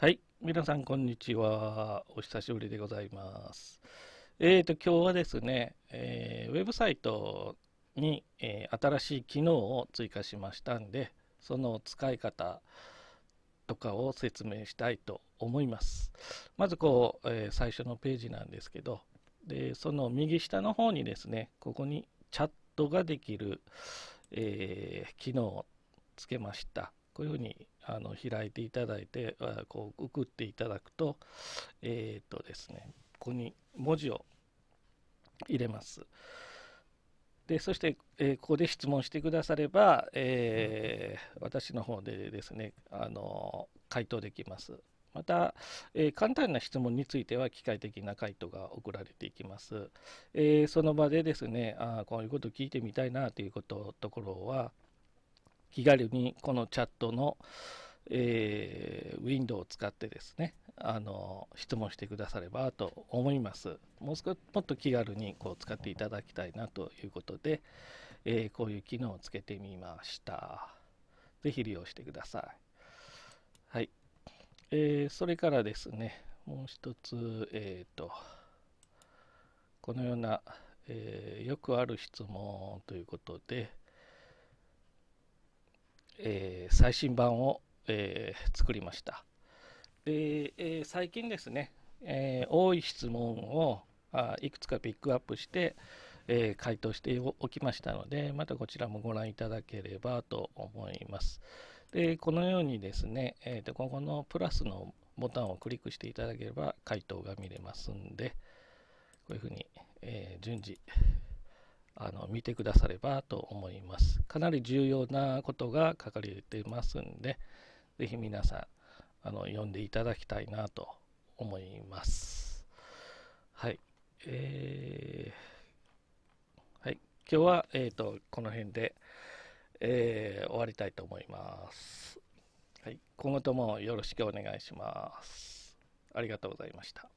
はい、皆さんこんにちは。お久しぶりでございます。えーと、今日はですね、えー、ウェブサイトに、えー、新しい機能を追加しましたんで、その使い方とかを説明したいと思います。まずこう、えー、最初のページなんですけど、でその右下の方にですね、ここにチャットができる、え機能をつけました。こういうふうにあの開いていただいてこう送っていただくとえっ、ー、とですねここに文字を入れます。でそして、えー、ここで質問してくだされば、えー、私の方でですね、あの回答できます。また、えー、簡単な質問については機械的な回答が送られていきます。えー、その場でですねあこういうこと聞いてみたいなということところは、気軽にこのチャットの、えー、ウィンドウを使ってですね、あの、質問してくださればと思います。もう少し、もっと気軽にこう使っていただきたいなということで、えー、こういう機能をつけてみました。ぜひ利用してください。はい。えー、それからですね、もう一つ、えっ、ー、と、このような、えー、よくある質問ということで、えー、最新版を、えー、作りました。で、えー、最近ですね、え多い質問をあいくつかピックアップして、え回答しておきましたので、またこちらもご覧いただければと思います。で、このようにですね、えーと、ここのプラスのボタンをクリックしていただければ回答が見れますんで、こういうふうに、え順次あの見てくださればと思います。かなり重要なことが書かれてますんで、是非皆さんあの読んでいただきたいなと思います。はい。えー、はい。今日は、えーと、とこの辺で、えー、終わりたいと思います。はい。今後ともよろしくお願いします。ありがとうございました。